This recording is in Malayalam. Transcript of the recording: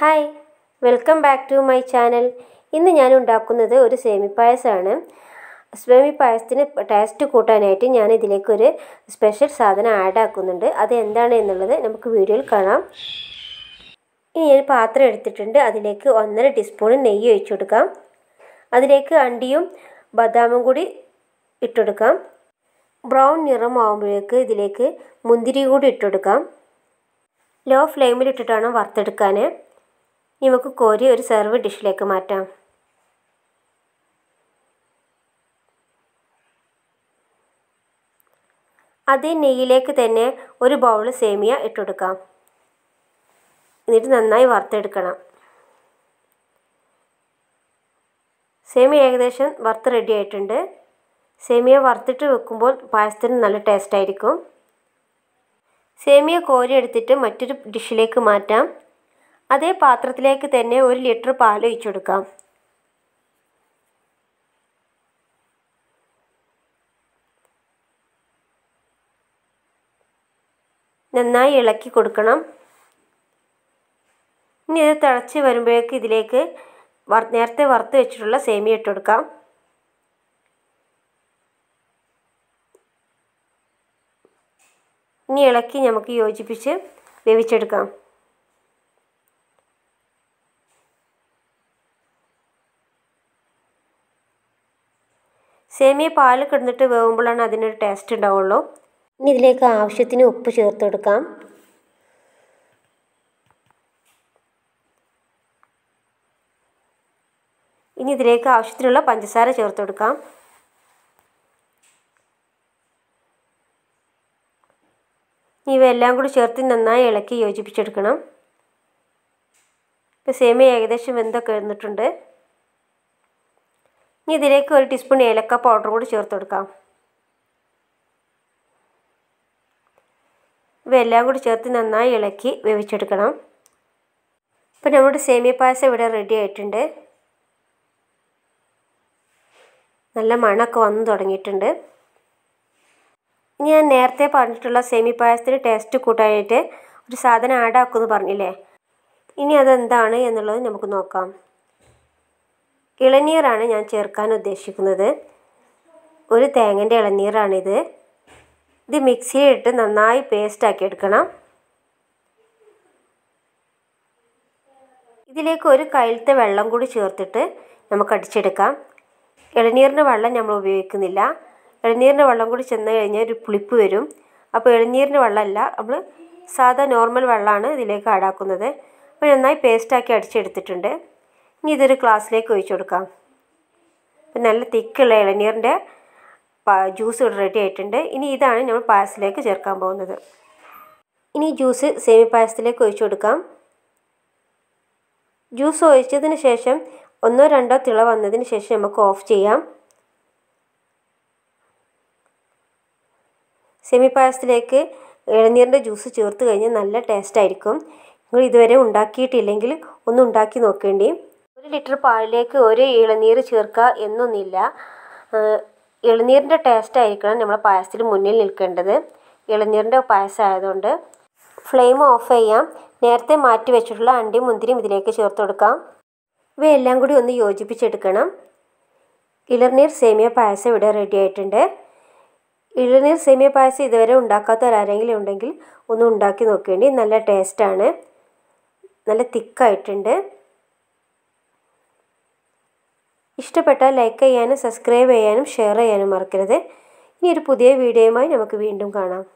hi welcome back to my channel ഇന്ന് ഞാൻ ഉണ്ടാക്കുന്നത് ഒരു സേമി പായസമാണ് സേമി പായസത്തിന് ടേസ്റ്റ് കൂട്ടാനായിട്ട് ഞാൻ ഇതിലേക്കൊരു സ്പെഷ്യൽ സാധനം ആഡ് ആക്കുന്നുണ്ട് അത് എന്താണ് എന്നുള്ളത് നമുക്ക് വീഡിയോയിൽ കാണാം ഇനി ഞാൻ പാത്രം എടുത്തിട്ടുണ്ട് അതിലേക്ക് ഒന്നര ടീസ്പൂൺ നെയ്യ് ഒഴിച്ചു കൊടുക്കാം അതിലേക്ക് അണ്ടിയും ബദാമും കൂടി ഇട്ടുകൊടുക്കാം ബ്രൗൺ നിറമാവുമ്പോഴേക്ക് ഇതിലേക്ക് മുന്തിരി കൂടി ഇട്ടുകൊടുക്കാം ലോ ഫ്ലെയിമിൽ ഇട്ടിട്ടാണ് വറുത്തെടുക്കാൻ നമുക്ക് കോരി ഒരു സെർവ് ഡിഷിലേക്ക് മാറ്റാം അതേ നെയ്യിലേക്ക് തന്നെ ഒരു ബൗൾ സേമിയ ഇട്ടെടുക്കാം എന്നിട്ട് നന്നായി വറുത്തെടുക്കണം സേമിയ ഏകദേശം വറുത്ത് റെഡി ആയിട്ടുണ്ട് സേമിയ വറുത്തിട്ട് വെക്കുമ്പോൾ പായസത്തിന് നല്ല ടേസ്റ്റ് ആയിരിക്കും സേമിയ കോരി എടുത്തിട്ട് മറ്റൊരു ഡിഷിലേക്ക് മാറ്റാം അതേ പാത്രത്തിലേക്ക് തന്നെ ഒരു ലിറ്റർ പാൽ ഒഴിച്ചെടുക്കാം നന്നായി ഇളക്കി കൊടുക്കണം ഇനി ഇത് തിളച്ച് വരുമ്പോഴേക്ക് ഇതിലേക്ക് വർ നേരത്തെ വറുത്ത് വെച്ചിട്ടുള്ള സേമിയ ഇട്ട് കൊടുക്കാം ഇനി ഇളക്കി നമുക്ക് യോജിപ്പിച്ച് വേവിച്ചെടുക്കാം സേമിയ പാൽ കിടന്നിട്ട് വേവുമ്പോഴാണ് അതിനൊരു ടേസ്റ്റ് ഉണ്ടാവുള്ളൂ ഇനി ഇതിലേക്ക് ആവശ്യത്തിന് ഉപ്പ് ചേർത്ത് കൊടുക്കാം ഇനി ഇതിലേക്ക് ആവശ്യത്തിനുള്ള പഞ്ചസാര ചേർത്ത് കൊടുക്കാം ഇവയെല്ലാം കൂടി ചേർത്ത് നന്നായി ഇളക്കി യോജിപ്പിച്ചെടുക്കണം ഇപ്പം സേമിയ ഏകദേശം വെന്തൊക്കെ വന്നിട്ടുണ്ട് ഇനി ഇതിലേക്ക് ഒരു ടീസ്പൂൺ ഏലക്ക പൗഡർ കൂടി ചേർത്ത് കൊടുക്കാം ഇവയെല്ലാം കൂടി ചേർത്ത് നന്നായി ഇളക്കി വേവിച്ചെടുക്കണം അപ്പോൾ നമ്മുടെ സേമിയ പായസം ഇവിടെ റെഡി ആയിട്ടുണ്ട് നല്ല മണമൊക്കെ വന്നു തുടങ്ങിയിട്ടുണ്ട് ഞാൻ നേരത്തെ പറഞ്ഞിട്ടുള്ള സേമി പായസത്തിന് ടേസ്റ്റ് കൂട്ടാനായിട്ട് ഒരു സാധനം ആഡ് പറഞ്ഞില്ലേ ഇനി അതെന്താണ് എന്നുള്ളത് നമുക്ക് നോക്കാം ഇളനീരാണ് ഞാൻ ചേർക്കാൻ ഉദ്ദേശിക്കുന്നത് ഒരു തേങ്ങൻ്റെ ഇളനീറാണിത് ഇത് മിക്സിയിലിട്ട് നന്നായി പേസ്റ്റാക്കി എടുക്കണം ഇതിലേക്ക് ഒരു കയ്യിലത്തെ വെള്ളം കൂടി ചേർത്തിട്ട് നമുക്ക് അടിച്ചെടുക്കാം ഇളനീരിൻ്റെ വെള്ളം നമ്മൾ ഉപയോഗിക്കുന്നില്ല ഇളനീരിൻ്റെ വെള്ളം കൂടി ചെന്ന് കഴിഞ്ഞാൽ ഒരു പുളിപ്പ് വരും അപ്പോൾ ഇളനീരിൻ്റെ വെള്ളമല്ല നമ്മൾ സാധാ നോർമൽ വെള്ളമാണ് ഇതിലേക്ക് ആടാക്കുന്നത് അപ്പോൾ നന്നായി പേസ്റ്റാക്കി അടിച്ചെടുത്തിട്ടുണ്ട് ഇനി ഇതൊരു ഗ്ലാസ്സിലേക്ക് ഒഴിച്ചു കൊടുക്കാം അപ്പം നല്ല തിക്കുള്ള ഇളനീറിൻ്റെ ജ്യൂസ് ഇവിടെ റെഡി ആയിട്ടുണ്ട് ഇനി ഇതാണ് നമ്മൾ പായസത്തിലേക്ക് ചേർക്കാൻ പോകുന്നത് ഇനി ജ്യൂസ് സേമി പായസത്തിലേക്ക് ഒഴിച്ചു കൊടുക്കാം ജ്യൂസ് ഒഴിച്ചതിന് ശേഷം ഒന്നോ രണ്ടോ തിള വന്നതിന് ശേഷം നമുക്ക് ഓഫ് ചെയ്യാം സെമി പായസത്തിലേക്ക് ഇളനീറിൻ്റെ ജ്യൂസ് ചേർത്ത് കഴിഞ്ഞാൽ നല്ല ടേസ്റ്റ് ആയിരിക്കും നിങ്ങൾ ഇതുവരെ ഉണ്ടാക്കിയിട്ടില്ലെങ്കിൽ ഒന്ന് ഉണ്ടാക്കി നോക്കേണ്ടി ഒരു ലിറ്റർ പാലിലേക്ക് ഒരു ഇളനീർ ചേർക്കുക എന്നൊന്നില്ല ഇളനീരിൻ്റെ ടേസ്റ്റ് ആയിരിക്കണം നമ്മൾ പായസത്തിന് മുന്നിൽ നിൽക്കേണ്ടത് ഇളനീരിൻ്റെ പായസം ആയതുകൊണ്ട് ഫ്ലെയിം ഓഫ് ചെയ്യാം നേരത്തെ മാറ്റി വെച്ചിട്ടുള്ള അണ്ടി മുന്തിരിയും ഇതിലേക്ക് ചേർത്ത് കൊടുക്കാം ഇവയെല്ലാം കൂടി ഒന്ന് യോജിപ്പിച്ചെടുക്കണം ഇളനീർ സേമിയ പായസം ഇവിടെ റെഡി ആയിട്ടുണ്ട് ഇളനീർ സേമിയ പായസം ഇതുവരെ ഒരാരെങ്കിലും ഉണ്ടെങ്കിൽ ഒന്ന് ഉണ്ടാക്കി നോക്കേണ്ടി നല്ല ടേസ്റ്റാണ് നല്ല തിക്കായിട്ടുണ്ട് ഇഷ്ടപ്പെട്ടാൽ ലൈക്ക് ചെയ്യാനും സബ്സ്ക്രൈബ് ചെയ്യാനും ഷെയർ ചെയ്യാനും മറക്കരുത് ഇനി ഒരു പുതിയ വീഡിയോയുമായി നമുക്ക് വീണ്ടും കാണാം